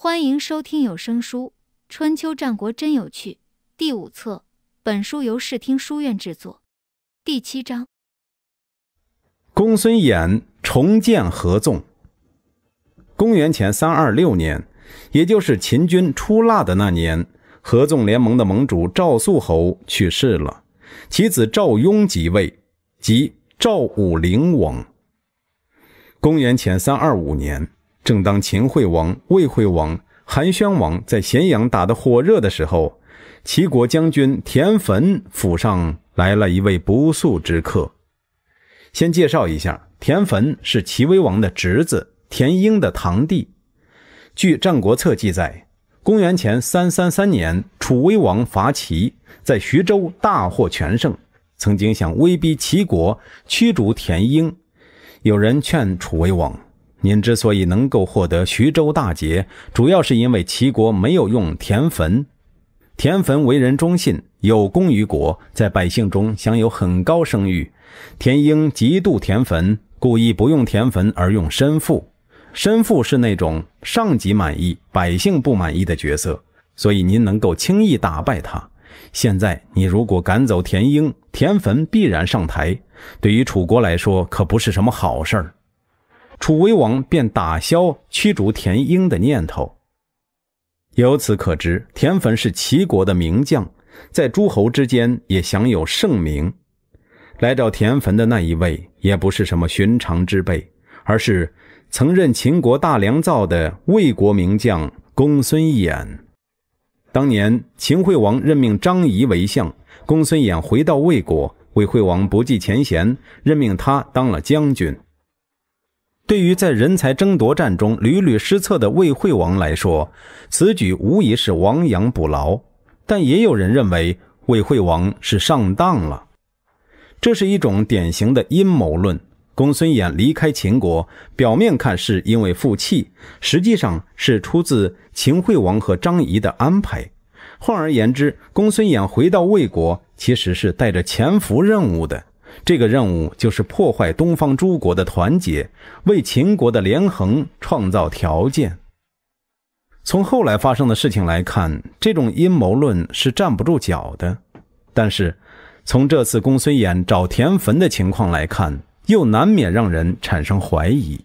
欢迎收听有声书《春秋战国真有趣》第五册。本书由视听书院制作。第七章：公孙衍重建合纵。公元前三二六年，也就是秦军出蜡的那年，合纵联盟的盟主赵肃侯去世了，其子赵雍即位，即赵武灵王。公元前三二五年。正当秦惠王、魏惠王、韩宣王在咸阳打得火热的时候，齐国将军田汾府上来了一位不速之客。先介绍一下，田汾是齐威王的侄子，田婴的堂弟。据《战国策》记载，公元前三三三年，楚威王伐齐，在徐州大获全胜，曾经想威逼齐国驱逐田婴。有人劝楚威王。您之所以能够获得徐州大捷，主要是因为齐国没有用田汾。田汾为人忠信，有功于国，在百姓中享有很高声誉。田婴嫉妒田汾，故意不用田汾而用申父。申父是那种上级满意、百姓不满意的角色，所以您能够轻易打败他。现在你如果赶走田婴，田汾必然上台，对于楚国来说可不是什么好事儿。楚威王便打消驱逐田婴的念头。由此可知，田汾是齐国的名将，在诸侯之间也享有盛名。来找田汾的那一位也不是什么寻常之辈，而是曾任秦国大良造的魏国名将公孙衍。当年秦惠王任命张仪为相，公孙衍回到魏国，魏惠王不计前嫌，任命他当了将军。对于在人才争夺战中屡屡失策的魏惠王来说，此举无疑是亡羊补牢。但也有人认为魏惠王是上当了，这是一种典型的阴谋论。公孙衍离开秦国，表面看是因为负气，实际上是出自秦惠王和张仪的安排。换而言之，公孙衍回到魏国，其实是带着潜伏任务的。这个任务就是破坏东方诸国的团结，为秦国的连横创造条件。从后来发生的事情来看，这种阴谋论是站不住脚的。但是，从这次公孙衍找田汾的情况来看，又难免让人产生怀疑。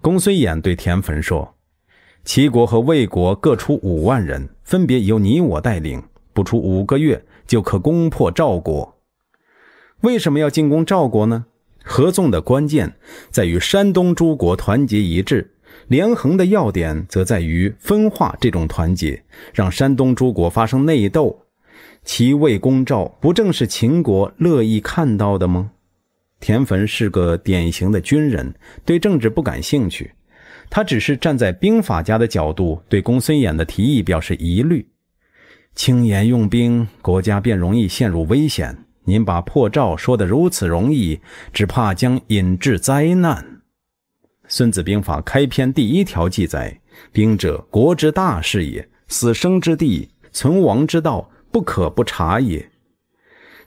公孙衍对田汾说：“齐国和魏国各出五万人，分别由你我带领，不出五个月就可攻破赵国。”为什么要进攻赵国呢？合纵的关键在于山东诸国团结一致，连横的要点则在于分化这种团结，让山东诸国发生内斗。齐魏攻赵，不正是秦国乐意看到的吗？田汾是个典型的军人，对政治不感兴趣，他只是站在兵法家的角度对公孙衍的提议表示疑虑：轻言用兵，国家便容易陷入危险。您把破赵说得如此容易，只怕将引致灾难。《孙子兵法》开篇第一条记载：“兵者，国之大事也，死生之地，存亡之道，不可不察也。”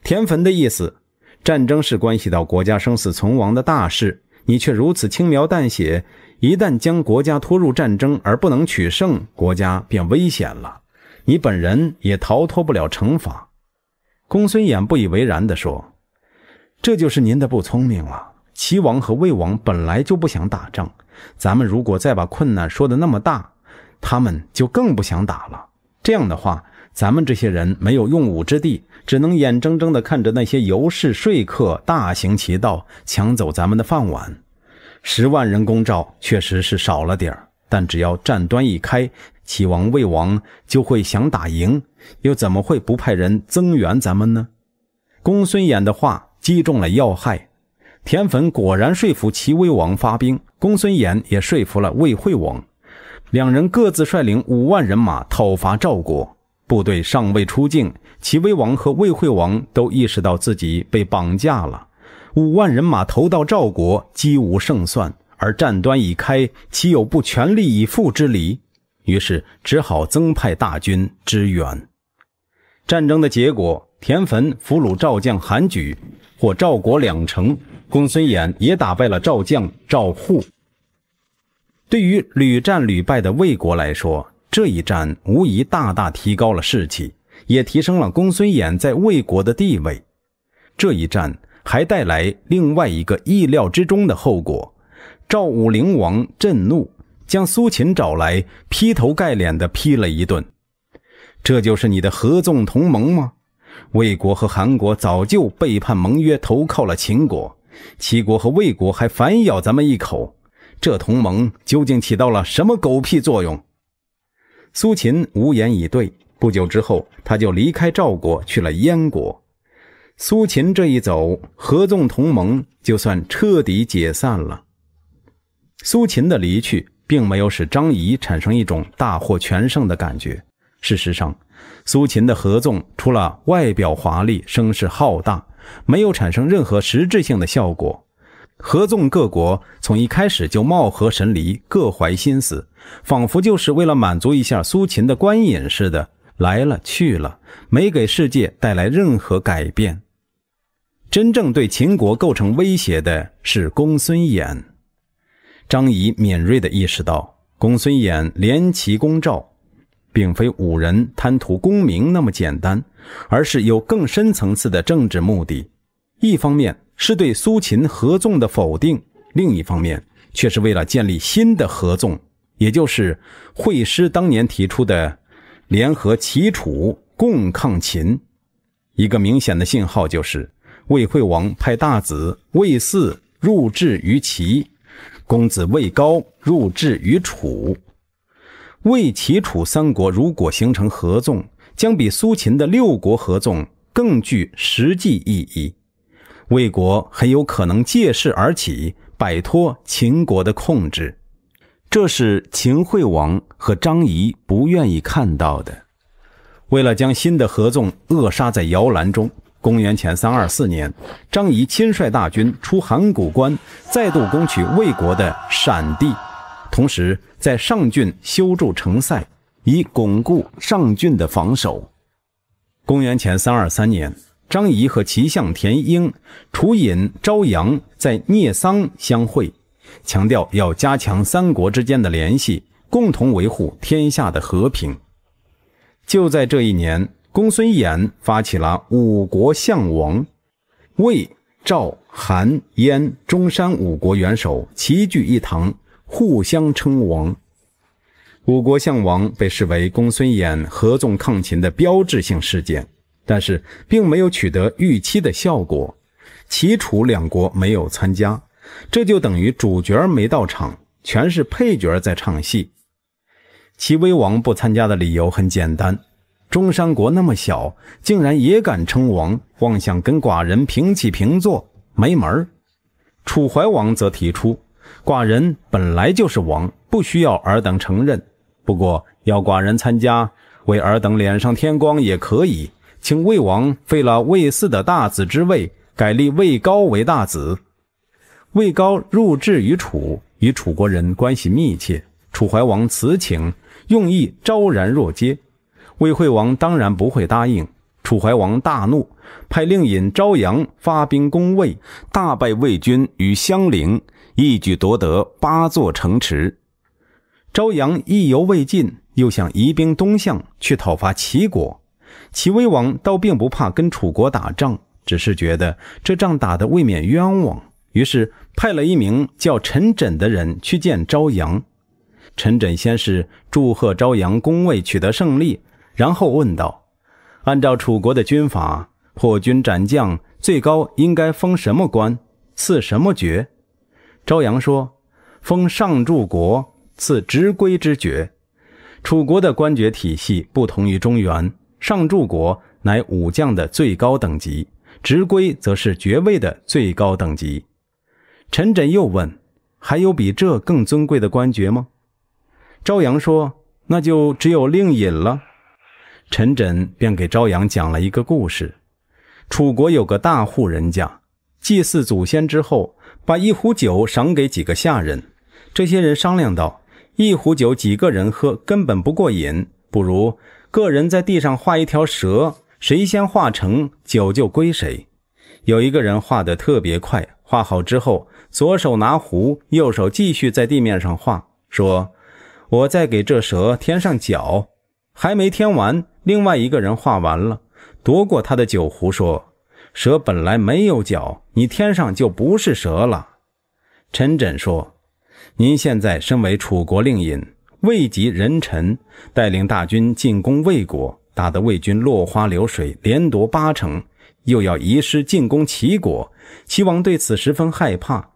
田汾的意思，战争是关系到国家生死存亡的大事，你却如此轻描淡写。一旦将国家拖入战争而不能取胜，国家便危险了，你本人也逃脱不了惩罚。公孙衍不以为然的说：“这就是您的不聪明了。齐王和魏王本来就不想打仗，咱们如果再把困难说的那么大，他们就更不想打了。这样的话，咱们这些人没有用武之地，只能眼睁睁的看着那些游士说客大行其道，抢走咱们的饭碗。十万人攻赵，确实是少了点儿。”但只要战端一开，齐王、魏王就会想打赢，又怎么会不派人增援咱们呢？公孙衍的话击中了要害，田汾果然说服齐威王发兵，公孙衍也说服了魏惠王，两人各自率领五万人马讨伐赵国。部队尚未出境，齐威王和魏惠王都意识到自己被绑架了，五万人马投到赵国，几无胜算。而战端已开，岂有不全力以赴之理？于是只好增派大军支援。战争的结果，田汾俘虏赵将韩举，获赵国两城；公孙衍也打败了赵将赵护。对于屡战屡败的魏国来说，这一战无疑大大提高了士气，也提升了公孙衍在魏国的地位。这一战还带来另外一个意料之中的后果。赵武灵王震怒，将苏秦找来，劈头盖脸的批了一顿：“这就是你的合纵同盟吗？魏国和韩国早就背叛盟约，投靠了秦国；齐国和魏国还反咬咱们一口，这同盟究竟起到了什么狗屁作用？”苏秦无言以对。不久之后，他就离开赵国，去了燕国。苏秦这一走，合纵同盟就算彻底解散了。苏秦的离去，并没有使张仪产生一种大获全胜的感觉。事实上，苏秦的合纵除了外表华丽、声势浩大，没有产生任何实质性的效果。合纵各国从一开始就貌合神离，各怀心思，仿佛就是为了满足一下苏秦的官瘾似的，来了去了，没给世界带来任何改变。真正对秦国构成威胁的是公孙衍。张仪敏锐的意识到，公孙衍联齐攻赵，并非五人贪图功名那么简单，而是有更深层次的政治目的。一方面是对苏秦合纵的否定，另一方面却是为了建立新的合纵，也就是惠施当年提出的联合齐楚共抗秦。一个明显的信号就是，魏惠王派大子魏嗣入质于齐。公子魏高入质于楚，魏、齐、楚三国如果形成合纵，将比苏秦的六国合纵更具实际意义。魏国很有可能借势而起，摆脱秦国的控制，这是秦惠王和张仪不愿意看到的。为了将新的合纵扼杀在摇篮中。公元前三二四年，张仪亲率大军出函谷关，再度攻取魏国的陕地，同时在上郡修筑城塞，以巩固上郡的防守。公元前三二三年，张仪和齐相田婴、楚尹昭阳在聂桑相会，强调要加强三国之间的联系，共同维护天下的和平。就在这一年。公孙衍发起了五国相王，魏、赵、韩、燕、中山五国元首齐聚一堂，互相称王。五国相王被视为公孙衍合纵抗秦的标志性事件，但是并没有取得预期的效果。齐楚两国没有参加，这就等于主角没到场，全是配角在唱戏。齐威王不参加的理由很简单。中山国那么小，竟然也敢称王，妄想跟寡人平起平坐，没门楚怀王则提出，寡人本来就是王，不需要尔等承认。不过要寡人参加，为尔等脸上添光也可以。请魏王废了魏四的大子之位，改立魏高为大子。魏高入质于楚，与楚国人关系密切。楚怀王此请，用意昭然若揭。魏惠王当然不会答应，楚怀王大怒，派令尹昭阳发兵攻魏，大败魏军于襄陵，一举夺得八座城池。昭阳意犹未尽，又想移兵东向去讨伐齐国。齐威王倒并不怕跟楚国打仗，只是觉得这仗打得未免冤枉，于是派了一名叫陈轸的人去见昭阳。陈轸先是祝贺朝阳攻魏取得胜利。然后问道：“按照楚国的军法，破军斩将，最高应该封什么官，赐什么爵？”朝阳说：“封上柱国，赐执圭之爵。”楚国的官爵体系不同于中原，上柱国乃武将的最高等级，执圭则是爵位的最高等级。陈轸又问：“还有比这更尊贵的官爵吗？”朝阳说：“那就只有令尹了。”陈枕便给朝阳讲了一个故事：楚国有个大户人家，祭祀祖先之后，把一壶酒赏给几个下人。这些人商量道：“一壶酒几个人喝根本不过瘾，不如个人在地上画一条蛇，谁先画成，酒就归谁。”有一个人画得特别快，画好之后，左手拿壶，右手继续在地面上画，说：“我再给这蛇添上脚。”还没添完，另外一个人画完了，夺过他的酒壶说：“蛇本来没有脚，你添上就不是蛇了。”陈轸说：“您现在身为楚国令尹，位极人臣，带领大军进攻魏国，打得魏军落花流水，连夺八城，又要移师进攻齐国，齐王对此十分害怕。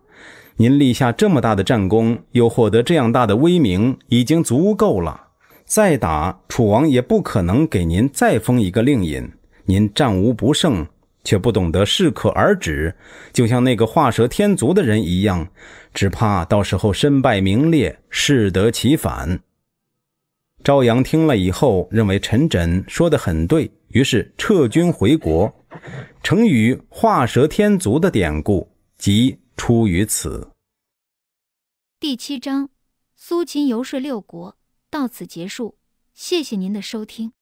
您立下这么大的战功，又获得这样大的威名，已经足够了。”再打楚王也不可能给您再封一个令尹。您战无不胜，却不懂得适可而止，就像那个画蛇添足的人一样，只怕到时候身败名裂，适得其反。朝阳听了以后，认为陈轸说的很对，于是撤军回国。成语“画蛇添足”的典故即出于此。第七章，苏秦游说六国。到此结束，谢谢您的收听。